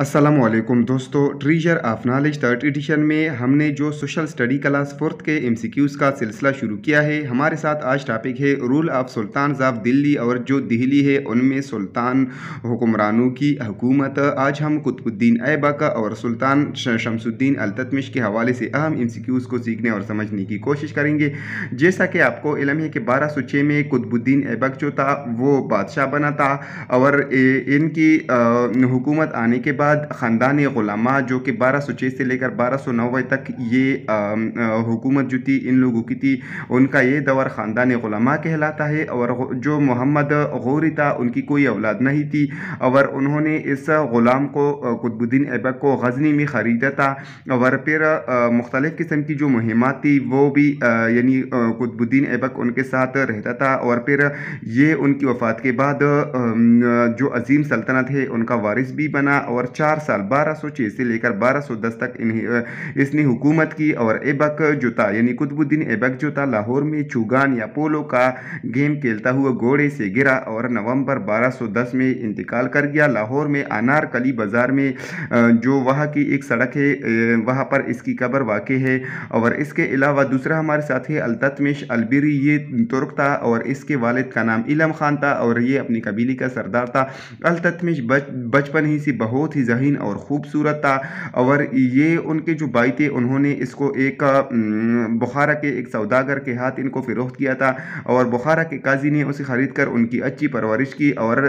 असलम दोस्तों treasure of knowledge third edition में हमने जो सोशल स्टडी क्लास फोर्थ के एमसीक्यूज़ का सिलसिला शुरू किया है हमारे साथ आज टॉपिक है rule of sultan of Delhi और जो दिल्ली है उनमें सुल्तान हुक्मरानों की हुकूमत आज हम कुतुबुद्दीन ऐबक और सुल्तान शमसुद्दीन अलतमिश के हवाले से अहम एम को सीखने और समझने की कोशिश करेंगे जैसा कि आपको इलम है कि बारह सौ छः में कुतुबुद्दीन ऐबक जो था वो बादशाह बना था और इनकी हुकूमत आने के बाद बाद ख़ानदान ग़ुलामा जो कि बारह सौ छः से लेकर बारह सौ नब्बे तक ये हुकूमत जो थी इन लोगों की थी उनका ये दौर ख़ानदान ग़ुलामा कहलाता है और जो मोहम्मद गौरी था उनकी कोई औलाद नहीं थी और उन्होंने इस ग़ुलाम को कुतबुद्दीन ऐबक को गजनी में ख़रीदा था और फिर मुख्तलिफ़ किस्म की जो मुहिम थी वो भी यानी कुतबुद्दीन ऐबक उनके साथ रहता था और फिर ये उनकी वफ़ात के बाद जो अजीम सल्तनत है उनका वारिस भी बना और चार साल बारह सौ छः से लेकर बारह सौ दस तक इन्हें इसने हुकूमत की और एबक जोता यानी कुतुबुद्दीन एबक जोता लाहौर में चुगान या पोलो का गेम खेलता हुआ घोड़े से गिरा और नवंबर बारह सौ दस में इंतकाल कर गया लाहौर में अनारकली बाज़ार में जो वहाँ की एक सड़क है वहाँ पर इसकी कबर वाक़ है और इसके अलावा दूसरा हमारे साथ है अलतमिश अलबरी ये तुर्क था और इसके वालद का नाम इलम खान था और ये अपनी कबीले का सरदार था अलतमिश बचपन ही से बहुत ही जहीन और ख़ूबसूरत था और ये उनके जो भाई थे उन्होंने इसको एक बुखारा के एक सौदागर के हाथ इनको फ़रोख्त किया था और बुखारा के काजी ने उसे ख़रीद कर उनकी अच्छी परवरिश की और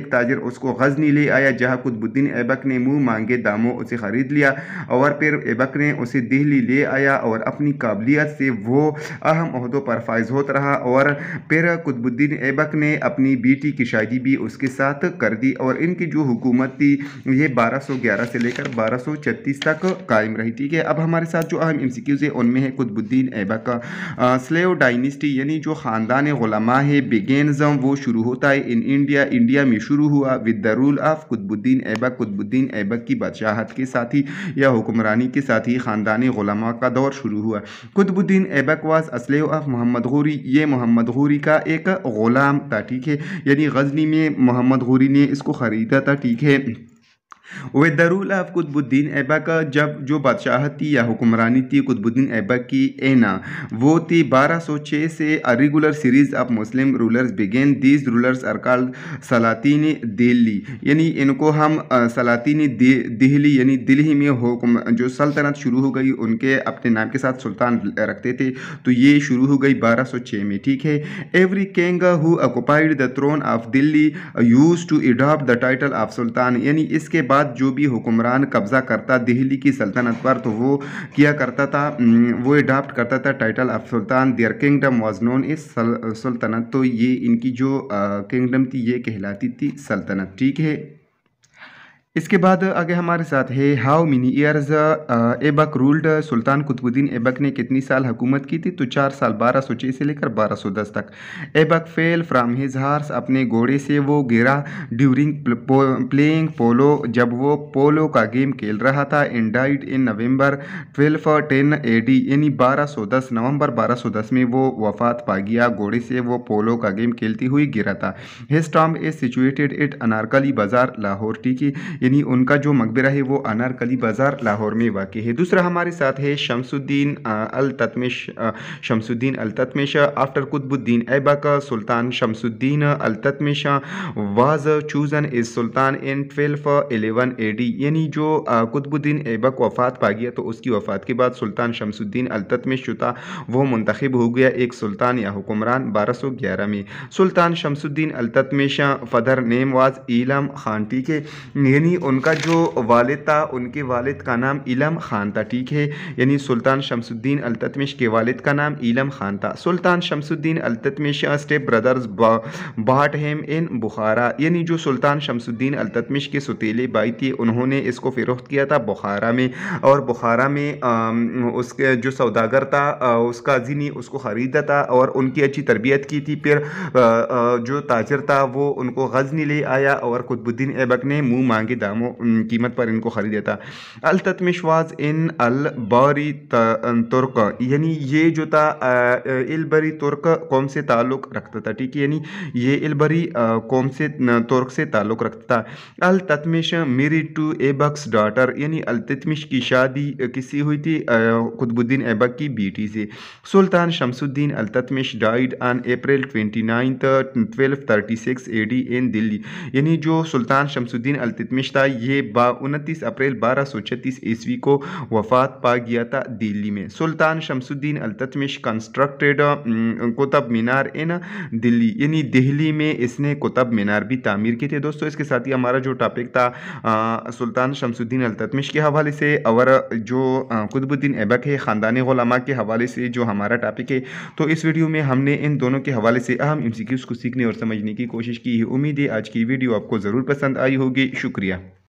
एक ताजर उसको गजनी ले आया जहाँ कुतबुद्दीन ऐबक ने मुँह मांगे दामों उसे ख़रीद लिया और फिर ऐबक ने उसे दिल्ली ले आया और अपनी काबिलियत से वो अहम अहदों पर फायज होता रहा और फिर कुतबुद्दीन ऐबक ने अपनी बेटी की शादी भी उसके साथ कर दी और इनकी जो हुकूमत थी ये 1211 से लेकर 1236 तक कायम रही ठीक है अब हमारे साथ जो अहम एमसीक्यूज है उनमें है कुतबुद्दीन ऐबक का स्लेव डायनेस्टी यानी जो ख़ानदान गुलामा है बेगेनज़म वो शुरू होता है इन इंडिया इंडिया में शुरू हुआ with the rule of Qutbuddin Aibak Qutbuddin Aibak की बादशाहत के साथ ही या हुक्मरानी के साथ ही ख़ानदान गुलामा का दौर शुरू हुआ Qutbuddin Aibak was a slave of Muhammad Ghori ये मोहम्मद गोरी का एक ग़ुलाम था ठीक है यानी गजनी में मोहम्मद गोरी ने इसको ख़रीदा था ठीक है वैदरुल कुतुबुद्दीन ऐबा का जब जो बादशाह थी या हुक्मरानी थी कुतबुद्दीन ऐबा की एना वो थी 1206 से regular series of Muslim rulers begin these rulers अरकाल सलातीन दिल्ली यानी इनको हम सलातीनी दिल्ली यानी दिल्ली में हुक्म जो सल्तनत शुरू हो गई उनके अपने नाम के साथ सुल्तान रखते थे तो ये शुरू हो गई 1206 में ठीक है every king who occupied the throne of Delhi used to adopt the title of sultan यानी इसके बाद बाद जो भी हुक्मरान कब्ज़ा करता दिल्ली की सल्तनत पर तो वो किया करता था वो अडाप्ट करता था title of sultan their kingdom was known as सुल्तनत तो ये इनकी जो किंगडम थी ये कहलाती थी सल्तनत ठीक है इसके बाद आगे हमारे साथ है how many years Aibak ruled sultan Qutbuddin Aibak ने कितनी साल हुकूमत की थी तो चार साल बारह सौ छः से लेकर बारह सौ दस तक Aibak fell from his horse अपने घोड़े से वो गिरा ड्यूरिंग प्लेइंग पोलो जब वो पोलो का गेम खेल रहा था and died in November twelve ten A D यानी बारह सौ दस नवंबर बारह सौ दस में वो वफात पा गया घोड़े से वो पोलो का गेम खेलती हुई गिरा था his tomb is situated at Anarkali Bazaar Lahore T की यानी उनका जो मकबरा है वो अनारकली बाज़ार लाहौर में वाक़ है दूसरा हमारे साथ है शमसुद्दीन अल शमसुद्दीन अल आफ्टर कुतबुद्दीन ऐबक सुल्तान शमसुद्दीन अल was chosen as sultan in twelve eleven A D यानी जो कुतबुद्दीन ऐबक वफ़ात पा गया तो उसकी वफ़ात के बाद सुल्तान शमसुद्दीन अल ततमिश चुता वो मंतखब हो गया एक सुल्तान या हुक्मरान बारह सौ ग्यारह में सुल्तान शमसुद्दीन अल father name was Ilam Khan ठीक है यानी यानी उनका जो वालिद था उनके वालिद का नाम इलम ख़ान था ठीक है यानी सुल्तान शमसुद्दीन अलतमिश के वालिद का नाम इलम ख़ान था sultan Shamsuddin Iltutmish step brothers bought him in Bukhara यानी जो सुल्तान शमसुद्दीन अलतमिश के सतीले बाई थे उन्होंने इसको फ़रोख्त किया था बुखारा में और बुखारा में आ, उसके जो सौदागर था उसका जिनी उसको ख़रीदा था और उनकी अच्छी तरबियत की थी फिर जो ताजर था वो उनको गजनी ले आया और कुतबुद्दीन ऐबक ने मुँह मांगे दामों कीमत पर इनको खरीदा था अल तत्मिशवाज इन अल बारी तुर्क यानी ये जो था इलबरी तुर्क कौम से ताल्लुक़ रखता था ठीक है यानी ये इलबरी कौम से तुर्क से ताल्लुक़ रखता था अल तत्मिश मेरी टू एबक्स डॉटर यानी अल तत्मिश की शादी किसी हुई थी कुतबुद्दीन ऐबक की बेटी से sultan Shamsuddin Iltutmish died on April twenty ninth twelve thirty six A D in Delhi यानी जो सुल्तान शमसुद्दीन अल तत्मिश था ये उनतीस अप्रैल बारह सौ छत्तीस ईस्वी को वफात पा गया था दिल्ली में sultan Shamsuddin Iltutmish constructed Qutub Minar in Delhi यानी दिल्ली में इसने कुतुब मीनार भी तामीर किए थे दोस्तों इसके साथ ही हमारा जो टॉपिक था आ, सुल्तान शमसुद्दीन अलतमिश के हवाले से और जो कुतुबुद्दीन ऐबक है ख़ानदान गुलामा के हवाले से जो हमारा टॉपिक है तो इस वीडियो में हमने इन दोनों के हवाले से अहम एम को सीखने और समझने की कोशिश की है उम्मीद है आज की वीडियो आपको ज़रूर पसंद आई होगी शुक्रिया